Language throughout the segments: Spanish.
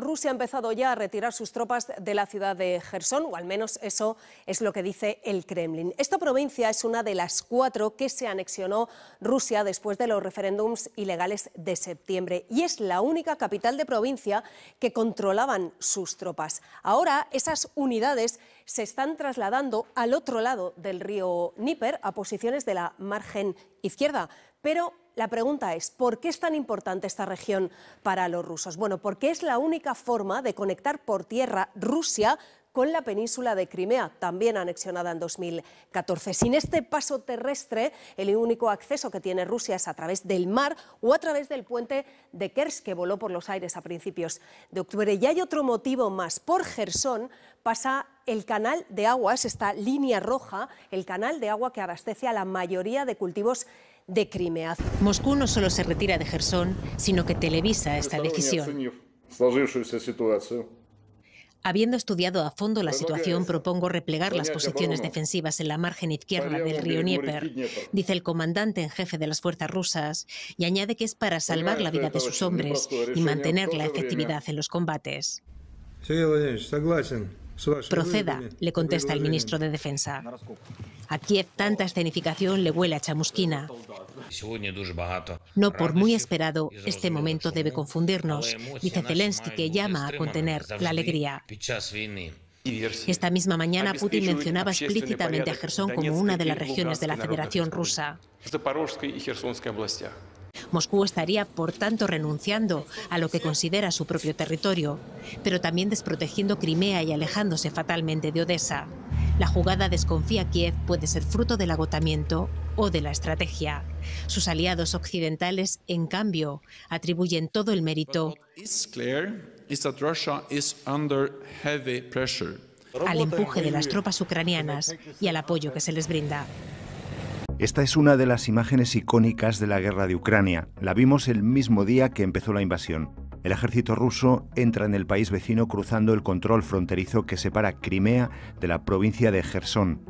Rusia ha empezado ya a retirar sus tropas de la ciudad de Gerson, o al menos eso es lo que dice el Kremlin. Esta provincia es una de las cuatro que se anexionó Rusia después de los referéndums ilegales de septiembre y es la única capital de provincia que controlaban sus tropas. Ahora esas unidades se están trasladando al otro lado del río Níper, a posiciones de la margen izquierda, pero la pregunta es, ¿por qué es tan importante esta región para los rusos? Bueno, porque es la única forma de conectar por tierra Rusia con la península de Crimea, también anexionada en 2014. Sin este paso terrestre, el único acceso que tiene Rusia es a través del mar o a través del puente de Kers, que voló por los aires a principios de octubre. Y hay otro motivo más. Por Gersón pasa el canal de aguas, esta línea roja, el canal de agua que abastece a la mayoría de cultivos de Crimea. Moscú no solo se retira de Gerson, sino que televisa esta decisión. Habiendo estudiado a fondo la situación, propongo replegar las posiciones defensivas en la margen izquierda del río Dnieper, dice el comandante en jefe de las fuerzas rusas, y añade que es para salvar la vida de sus hombres y mantener la efectividad en los combates. Proceda, le contesta el ministro de Defensa. A Kiev tanta escenificación le huele a chamusquina. No por muy esperado, este momento debe confundirnos, dice Zelensky, que llama a contener la alegría. Esta misma mañana Putin mencionaba explícitamente a Gerson como una de las regiones de la Federación Rusa. Moscú estaría, por tanto, renunciando a lo que considera su propio territorio, pero también desprotegiendo Crimea y alejándose fatalmente de Odessa. La jugada desconfía Kiev puede ser fruto del agotamiento o de la estrategia. Sus aliados occidentales, en cambio, atribuyen todo el mérito al empuje de las tropas ucranianas y al apoyo que se les brinda. Esta es una de las imágenes icónicas de la guerra de Ucrania. La vimos el mismo día que empezó la invasión. El ejército ruso entra en el país vecino cruzando el control fronterizo que separa Crimea de la provincia de Gerson.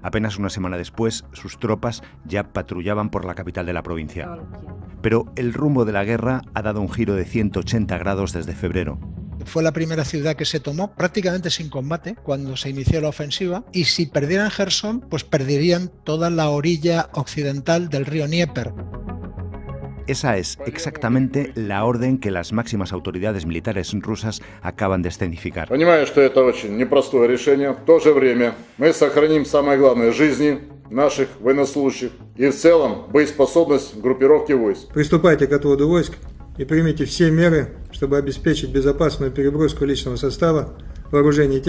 Apenas una semana después, sus tropas ya patrullaban por la capital de la provincia. Pero el rumbo de la guerra ha dado un giro de 180 grados desde febrero. Fue la primera ciudad que se tomó prácticamente sin combate cuando se inició la ofensiva y si perdieran Gerson, pues perderían toda la orilla occidental del río Dnieper. Esa es exactamente la orden que las máximas autoridades militares rusas acaban de escenificar. que es Понимаю, что это очень непростое решение. В то же время мы сохраним самое главное – жизни наших военнослужащих и в целом боеспособность группировки войск. Приступайте к отводу войск и все меры, чтобы обеспечить безопасную переброску личного состава, вооружения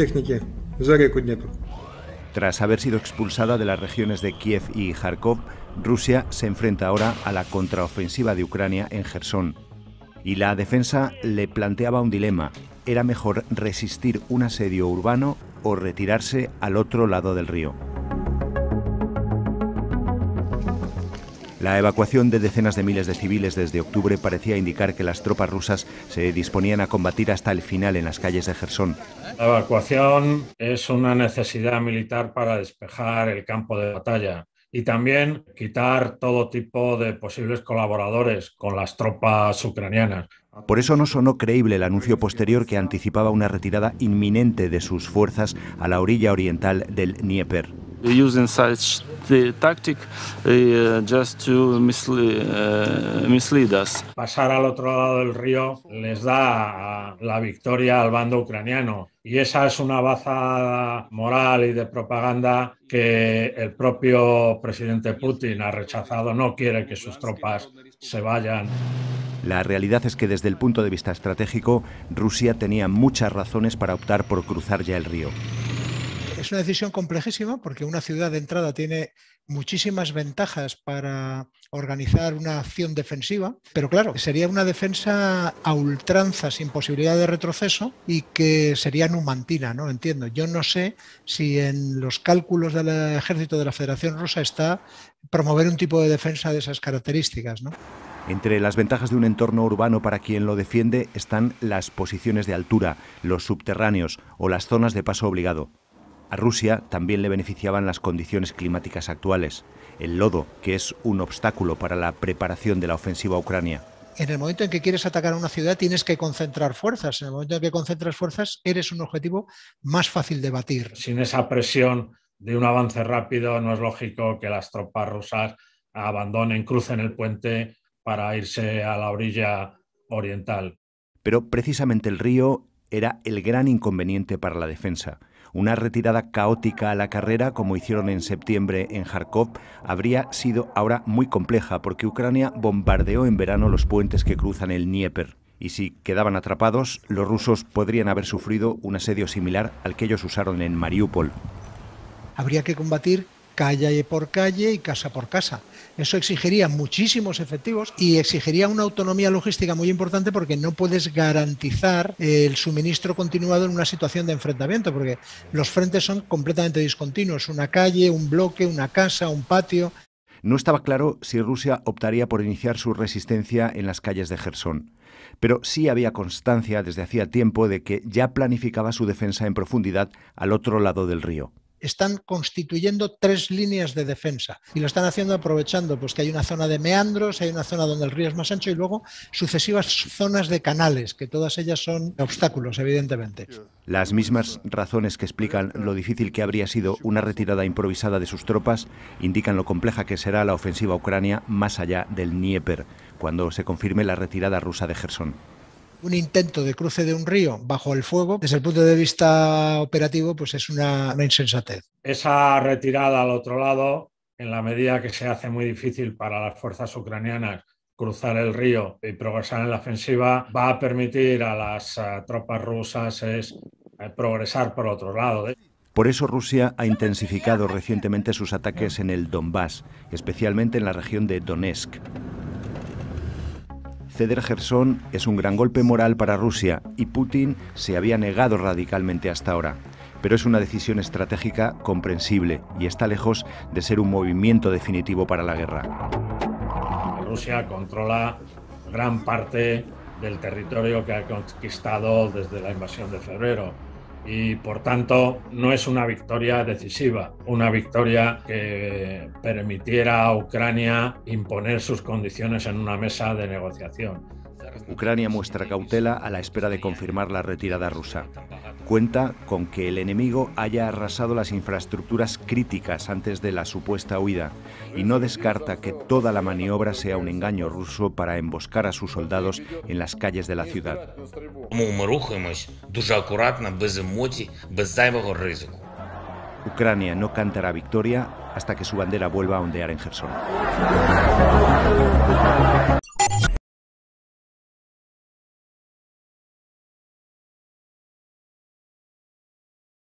Tras haber sido expulsada de las regiones de Kiev y Kharkov, Rusia se enfrenta ahora a la contraofensiva de Ucrania en Gerson. Y la defensa le planteaba un dilema. Era mejor resistir un asedio urbano o retirarse al otro lado del río. La evacuación de decenas de miles de civiles desde octubre parecía indicar que las tropas rusas se disponían a combatir hasta el final en las calles de Gerson. La evacuación es una necesidad militar para despejar el campo de batalla y también quitar todo tipo de posibles colaboradores con las tropas ucranianas. Por eso no sonó creíble el anuncio posterior que anticipaba una retirada inminente de sus fuerzas a la orilla oriental del Dnieper using such tactic eh, just to eh, mislead us. Pasar al otro lado del río les da la victoria al bando ucraniano y esa es una baza moral y de propaganda que el propio presidente Putin ha rechazado, no quiere que sus tropas se vayan. La realidad es que desde el punto de vista estratégico, Rusia tenía muchas razones para optar por cruzar ya el río es una decisión complejísima porque una ciudad de entrada tiene muchísimas ventajas para organizar una acción defensiva, pero claro, sería una defensa a ultranza, sin posibilidad de retroceso y que sería numantina, ¿no? Entiendo. Yo no sé si en los cálculos del ejército de la Federación Rusa está promover un tipo de defensa de esas características, ¿no? Entre las ventajas de un entorno urbano para quien lo defiende están las posiciones de altura, los subterráneos o las zonas de paso obligado. A Rusia también le beneficiaban las condiciones climáticas actuales, el lodo, que es un obstáculo para la preparación de la ofensiva a Ucrania. En el momento en que quieres atacar a una ciudad tienes que concentrar fuerzas. En el momento en que concentras fuerzas eres un objetivo más fácil de batir. Sin esa presión de un avance rápido no es lógico que las tropas rusas abandonen, crucen el puente para irse a la orilla oriental. Pero precisamente el río era el gran inconveniente para la defensa. Una retirada caótica a la carrera, como hicieron en septiembre en Kharkov, habría sido ahora muy compleja porque Ucrania bombardeó en verano los puentes que cruzan el Dnieper y si quedaban atrapados, los rusos podrían haber sufrido un asedio similar al que ellos usaron en Mariupol. Habría que combatir calle por calle y casa por casa. Eso exigiría muchísimos efectivos y exigiría una autonomía logística muy importante porque no puedes garantizar el suministro continuado en una situación de enfrentamiento, porque los frentes son completamente discontinuos, una calle, un bloque, una casa, un patio. No estaba claro si Rusia optaría por iniciar su resistencia en las calles de Gerson, pero sí había constancia desde hacía tiempo de que ya planificaba su defensa en profundidad al otro lado del río están constituyendo tres líneas de defensa y lo están haciendo aprovechando pues, que hay una zona de meandros, hay una zona donde el río es más ancho y luego sucesivas zonas de canales, que todas ellas son obstáculos, evidentemente. Las mismas razones que explican lo difícil que habría sido una retirada improvisada de sus tropas indican lo compleja que será la ofensiva ucrania más allá del Dnieper, cuando se confirme la retirada rusa de Gerson un intento de cruce de un río bajo el fuego, desde el punto de vista operativo, pues es una, insensatez. Esa retirada al otro lado, en la medida que se hace muy difícil para las fuerzas ucranianas cruzar el río y progresar en la ofensiva, va a permitir a las eh, tropas rusas eh, progresar por otro lado. Por eso Rusia ha intensificado recientemente sus ataques en el Donbass, especialmente en la región de Donetsk. Ceder Gerson es un gran golpe moral para Rusia y Putin se había negado radicalmente hasta ahora. Pero es una decisión estratégica comprensible y está lejos de ser un movimiento definitivo para la guerra. Rusia controla gran parte del territorio que ha conquistado desde la invasión de febrero y por tanto no es una victoria decisiva, una victoria que permitiera a Ucrania imponer sus condiciones en una mesa de negociación. Ucrania muestra cautela a la espera de confirmar la retirada rusa. Cuenta con que el enemigo haya arrasado las infraestructuras críticas antes de la supuesta huida y no descarta que toda la maniobra sea un engaño ruso para emboscar a sus soldados en las calles de la ciudad. Ucrania no cantará victoria hasta que su bandera vuelva a ondear en Gerson.